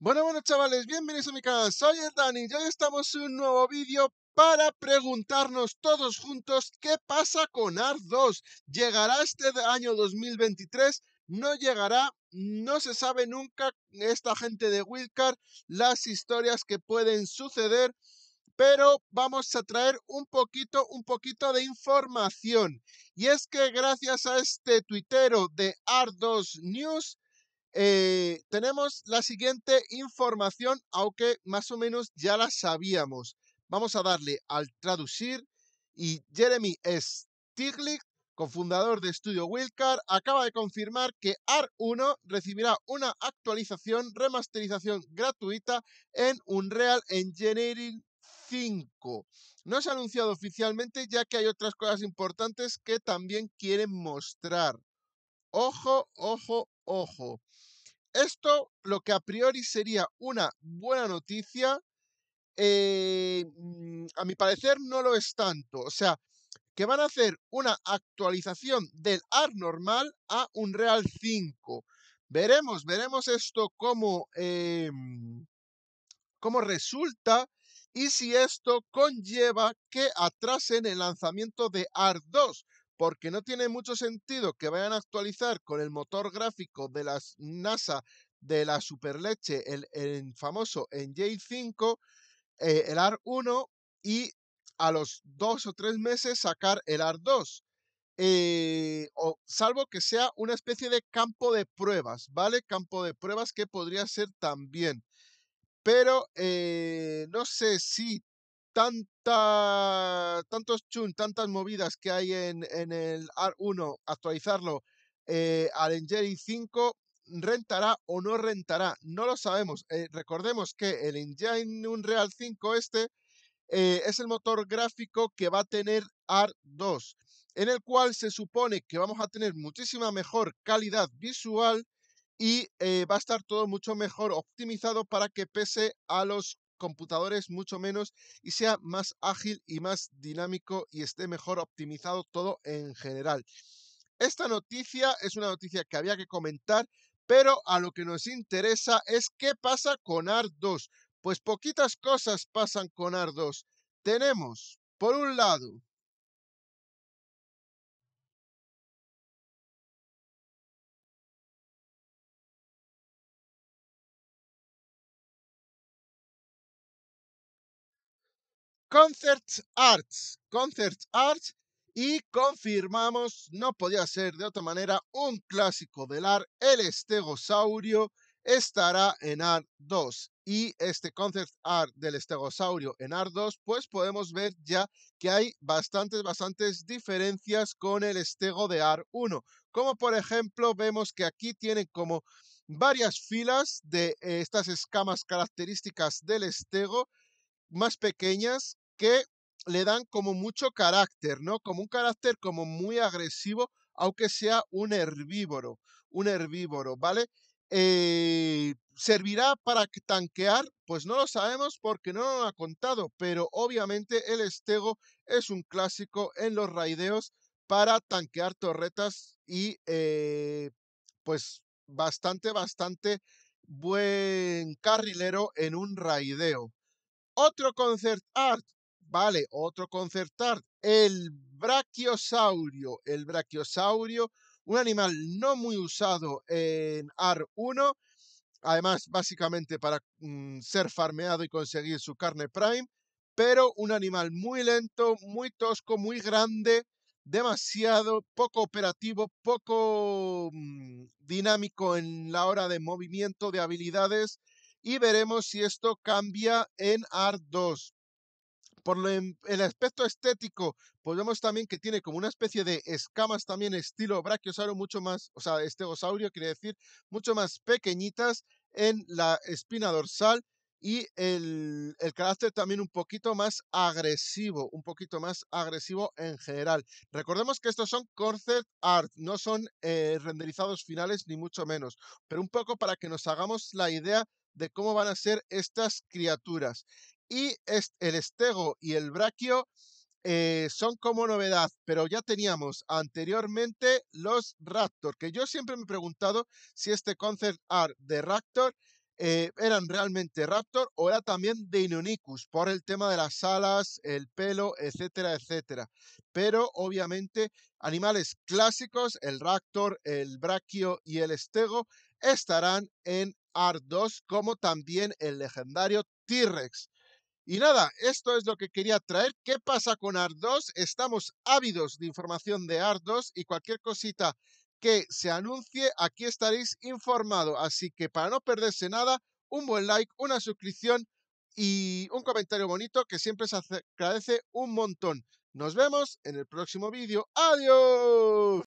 Bueno, bueno chavales, bienvenidos a mi canal, soy el Dani y hoy estamos en un nuevo vídeo para preguntarnos todos juntos qué pasa con ar 2. ¿Llegará este año 2023? ¿No llegará? No se sabe nunca esta gente de Wildcard, las historias que pueden suceder, pero vamos a traer un poquito, un poquito de información. Y es que gracias a este tuitero de ART 2 News, eh, tenemos la siguiente información, aunque más o menos ya la sabíamos. Vamos a darle al traducir y Jeremy Stiglitz, cofundador de Studio Wildcard, acaba de confirmar que AR1 recibirá una actualización, remasterización gratuita en Unreal Engineering 5. No se ha anunciado oficialmente ya que hay otras cosas importantes que también quieren mostrar. Ojo, ojo, ojo. Esto, lo que a priori sería una buena noticia, eh, mm, a mi parecer no lo es tanto. O sea, que van a hacer una actualización del AR normal a un Real 5. Veremos, veremos esto como eh, mm, cómo resulta y si esto conlleva que atrasen el lanzamiento de AR 2 porque no tiene mucho sentido que vayan a actualizar con el motor gráfico de la NASA de la superleche, el, el famoso en J5, eh, el AR1 y a los dos o tres meses sacar el AR2. Eh, o, salvo que sea una especie de campo de pruebas, ¿vale? Campo de pruebas que podría ser también. Pero eh, no sé si tanto, tantos chun, tantas movidas que hay en, el AR1, actualizarlo eh, al Engine 5 rentará o no rentará, no lo sabemos. Eh, recordemos que el Engine Unreal 5 este eh, es el motor gráfico que va a tener AR2, en el cual se supone que vamos a tener muchísima mejor calidad visual y va a estar todo mucho mejor optimizado para que pese a los computadores mucho menos y sea más ágil y más dinámico y esté mejor optimizado todo en general. Esta noticia es una noticia que había que comentar, pero a lo que nos interesa es qué pasa con AR 2. Pues poquitas cosas pasan con AR 2. Tenemos, por un lado, Concert Arts. Concert Arts. Y confirmamos, no podía ser de otra manera, un clásico del AR, el estegosaurio, estará en AR 2. Y este Concert Art del estegosaurio en AR 2, pues podemos ver ya que hay bastantes, bastantes diferencias con el estego de AR 1. Como por ejemplo, vemos que aquí tiene como varias filas de eh, estas escamas características del estego más pequeñas que le dan como mucho carácter, ¿no? Como un carácter como muy agresivo, aunque sea un herbívoro, un herbívoro, ¿vale? Eh, ¿Servirá para tanquear? Pues no lo sabemos porque no lo ha contado, pero obviamente el estego es un clásico en los raideos para tanquear torretas y eh, pues bastante, bastante buen carrilero en un raideo. Otro concert art, vale, otro concert art, el brachiosaurio. El brachiosaurio, un animal no muy usado en AR1, además básicamente para mm, ser farmeado y conseguir su carne prime, pero un animal muy lento, muy tosco, muy grande, demasiado poco operativo, poco mm, dinámico en la hora de movimiento, de habilidades y veremos si esto cambia en ART 2 Por em, el aspecto estético, podemos también que tiene como una especie de escamas también estilo brachiosaurio, mucho más, o sea, estegosaurio, quiere decir, mucho más pequeñitas en la espina dorsal y el, carácter también un poquito más agresivo, un poquito más agresivo en general. Recordemos que estos son Corset art, no son eh, renderizados finales ni mucho menos, pero un poco para que nos hagamos la idea de cómo van a ser estas criaturas. Y el estego y el braquio eh, son como novedad, pero ya teníamos anteriormente los Raptor, que yo siempre me he preguntado si este concept art de Raptor eh, eran realmente Raptor o era también de por el tema de las alas, el pelo, etcétera, etcétera. Pero obviamente animales clásicos, el Raptor, el Brachio y el Estego, estarán en 2 como también el legendario T-Rex. Y nada, esto es lo que quería traer. ¿Qué pasa con Ar 2 Estamos ávidos de información de Ar 2 y cualquier cosita que se anuncie, aquí estaréis informado. Así que para no perderse nada, un buen like, una suscripción y un comentario bonito que siempre se agradece un montón. Nos vemos en el próximo vídeo. ¡Adiós!